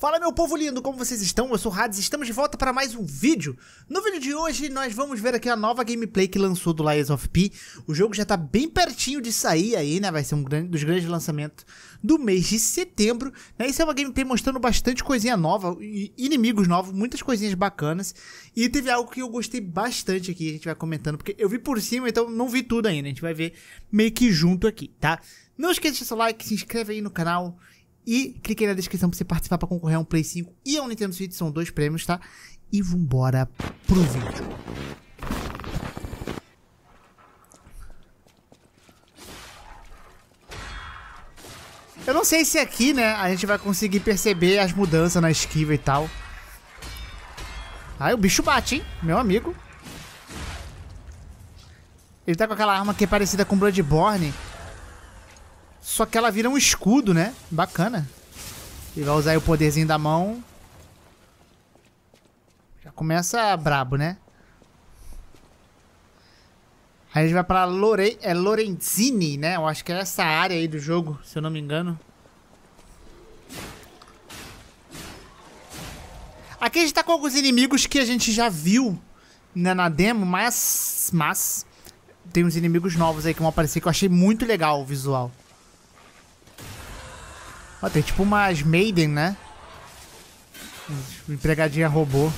Fala meu povo lindo, como vocês estão? Eu sou o Hades e estamos de volta para mais um vídeo. No vídeo de hoje nós vamos ver aqui a nova gameplay que lançou do Lies of P. O jogo já está bem pertinho de sair aí, né? Vai ser um dos grandes lançamentos do mês de setembro. Né? Isso é uma gameplay mostrando bastante coisinha nova, inimigos novos, muitas coisinhas bacanas. E teve algo que eu gostei bastante aqui, a gente vai comentando, porque eu vi por cima, então não vi tudo ainda. A gente vai ver meio que junto aqui, tá? Não esqueça de seu like, se inscreve aí no canal e clique aí na descrição pra você participar pra concorrer a um Play 5 e a um Nintendo Switch, são dois prêmios, tá? E vambora pro vídeo. Eu não sei se aqui, né, a gente vai conseguir perceber as mudanças na esquiva e tal. Aí o bicho bate, hein? Meu amigo. Ele tá com aquela arma que é parecida com Bloodborne. Só que ela vira um escudo, né? Bacana. Ele vai usar aí o poderzinho da mão. Já começa brabo, né? Aí a gente vai pra Lore... é Lorenzini, né? Eu acho que é essa área aí do jogo, se eu não me engano. Aqui a gente tá com alguns inimigos que a gente já viu né, na demo, mas, mas tem uns inimigos novos aí que vão aparecer que eu achei muito legal o visual. Ó, tem tipo umas Maiden, né? Empregadinha robô.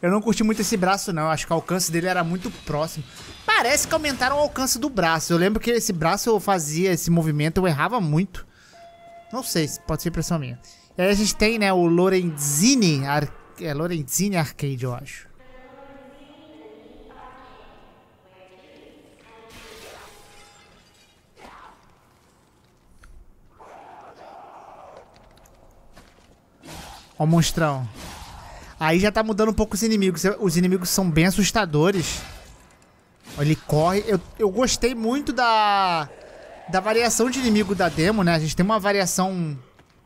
Eu não curti muito esse braço, não. Acho que o alcance dele era muito próximo. Parece que aumentaram o alcance do braço. Eu lembro que esse braço eu fazia esse movimento, eu errava muito. Não sei, pode ser impressão minha. E aí a gente tem, né, o Lorenzini, Ar... é Lorenzini Arcade, eu acho. Ó o monstrão. Aí já tá mudando um pouco os inimigos. Os inimigos são bem assustadores. Ele corre. Eu, eu gostei muito da, da variação de inimigo da demo, né? A gente tem uma variação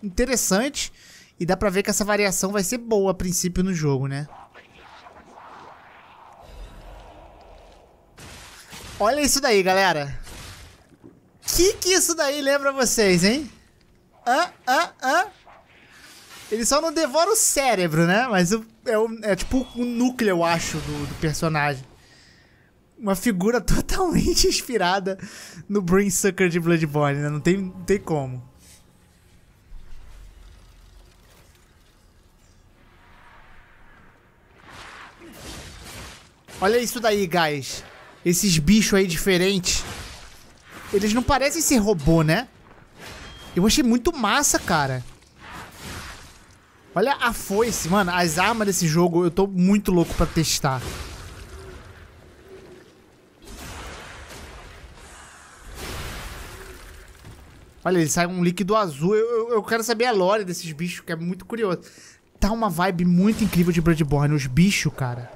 interessante. E dá pra ver que essa variação vai ser boa a princípio no jogo, né? Olha isso daí, galera. Que que isso daí lembra vocês, hein? Hã? Hã? Hã? Ele só não devora o cérebro, né? Mas o, é, o, é, tipo o núcleo, eu acho, do, do, personagem. Uma figura totalmente inspirada no Brain Sucker de Bloodborne, né? Não tem, não tem como. Olha isso daí, guys. Esses bichos aí diferentes. Eles não parecem ser robô, né? Eu achei muito massa, cara. Olha a foice, mano. As armas desse jogo eu tô muito louco pra testar. Olha, ele sai um líquido azul. Eu, eu, eu, quero saber a lore desses bichos, que é muito curioso. Tá uma vibe muito incrível de Bloodborne. Os bichos, cara.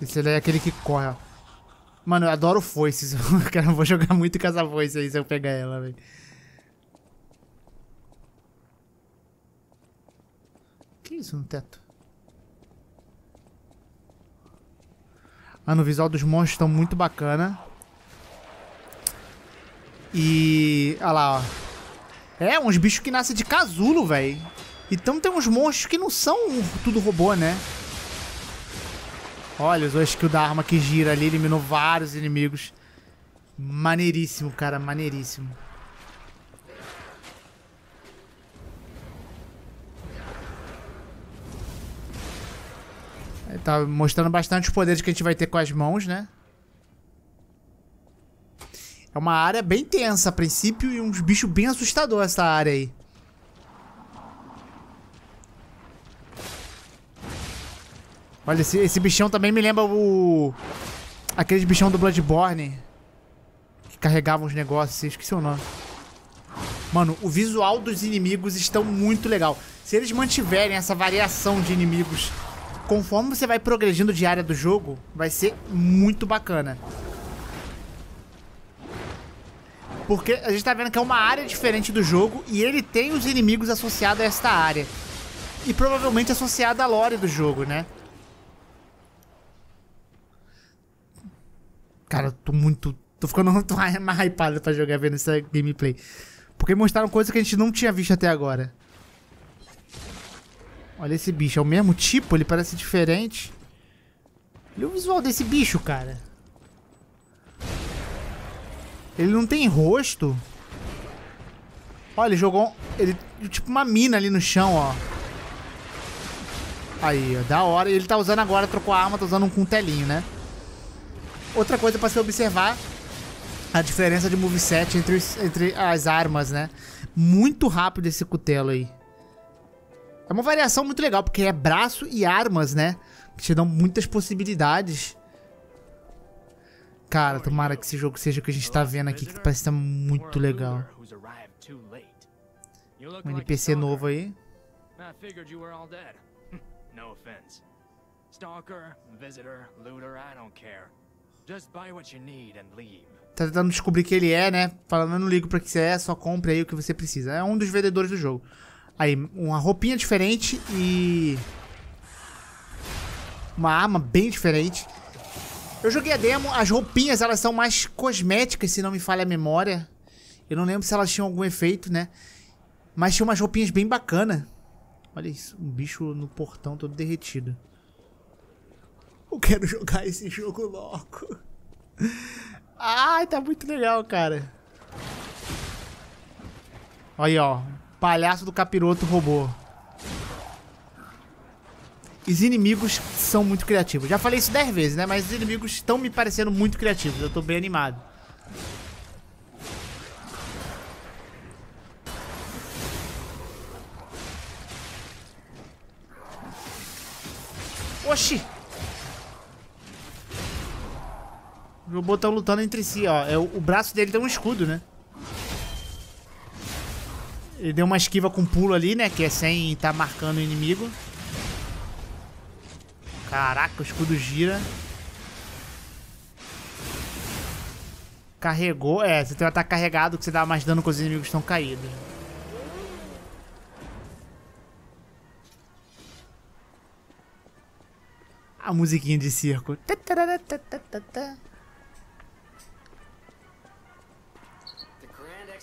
Esse daí é aquele que corre, ó. Mano, eu adoro foices. eu vou jogar muito com essa foice aí se eu pegar ela, velho. isso no teto? Mano, ah, o visual dos monstros estão muito bacana. E... Olha lá, ó. É, uns bichos que nascem de casulo, velho. Então tem uns monstros que não são tudo robô, né? Olha, usou a skill da arma que gira ali, eliminou vários inimigos. Maneiríssimo, cara, maneiríssimo. É, tá mostrando bastante os poderes que a gente vai ter com as mãos, né? É uma área bem tensa a princípio e uns bichos bem assustador essa área aí. Olha, esse, esse bichão também me lembra o... Aqueles bichão do Bloodborne. Que carregavam os negócios, assim, esqueci o nome. Mano, o visual dos inimigos estão muito legal. Se eles mantiverem essa variação de inimigos conforme você vai progredindo de área do jogo, vai ser muito bacana. Porque a gente tá vendo que é uma área diferente do jogo e ele tem os inimigos associados a esta área. E provavelmente associado à lore do jogo, né? Cara, eu tô muito... Tô ficando muito mais hypado pra jogar vendo essa gameplay. Porque mostraram coisas que a gente não tinha visto até agora. Olha esse bicho, é o mesmo tipo? Ele parece diferente. Olha o visual desse bicho, cara. Ele não tem rosto. Olha, ele jogou... Ele... Tipo uma mina ali no chão, ó. Aí, ó, da hora. Ele tá usando agora, trocou a arma, tá usando um com telinho, né? Outra coisa pra se observar a diferença de moveset entre, entre as armas, né? Muito rápido esse cutelo aí. É uma variação muito legal, porque é braço e armas, né? Que te dão muitas possibilidades. Cara, tomara que esse jogo seja o que a gente tá vendo aqui, que parece tá muito legal. Um NPC novo aí. No offense. Stalker, visitor, looter, I don't care. Just buy what you need and leave. Tá tentando descobrir quem ele é, né? Falando, eu não ligo pra que você é, só compre aí o que você precisa. É um dos vendedores do jogo. Aí, uma roupinha diferente e... Uma arma bem diferente. Eu joguei a demo, as roupinhas elas são mais cosméticas, se não me falha a memória. Eu não lembro se elas tinham algum efeito, né? Mas tinha umas roupinhas bem bacana. Olha isso, um bicho no portão todo derretido. Eu quero jogar esse jogo logo. Ai, tá muito legal, cara. Olha aí, ó. Palhaço do capiroto robô. Os inimigos são muito criativos. Já falei isso 10 vezes, né? Mas os inimigos estão me parecendo muito criativos. Eu tô bem animado. Oxi! Os robôs estão lutando entre si, ó. É, o, o braço dele tem um escudo, né? Ele deu uma esquiva com pulo ali, né? Que é sem estar tá marcando o inimigo. Caraca, o escudo gira. Carregou. É, você tem um ataque carregado que você dá mais dano quando os inimigos estão caídos. A musiquinha de circo.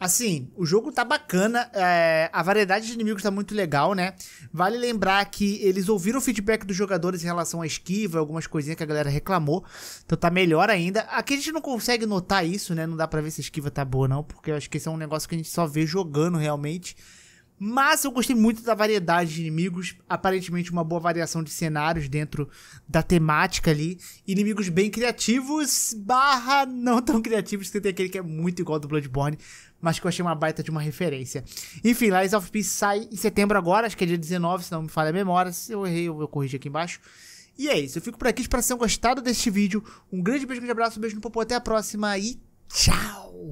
Assim, o jogo tá bacana, é, a variedade de inimigos tá muito legal, né? Vale lembrar que eles ouviram o feedback dos jogadores em relação à esquiva, algumas coisinhas que a galera reclamou, então tá melhor ainda. Aqui a gente não consegue notar isso, né? Não dá pra ver se a esquiva tá boa não, porque eu acho que esse é um negócio que a gente só vê jogando realmente. Mas eu gostei muito da variedade de inimigos, aparentemente uma boa variação de cenários dentro da temática ali. Inimigos bem criativos, barra não tão criativos, que tem aquele que é muito igual ao do Bloodborne, mas que eu achei uma baita de uma referência. Enfim, Lies of Peace sai em setembro agora, acho que é dia 19, se não me falha a memória, se eu errei eu, eu corrijo aqui embaixo. E é isso, eu fico por aqui, espero que tenham gostado deste vídeo. Um grande beijo, um grande abraço, um beijo no popô, até a próxima e tchau!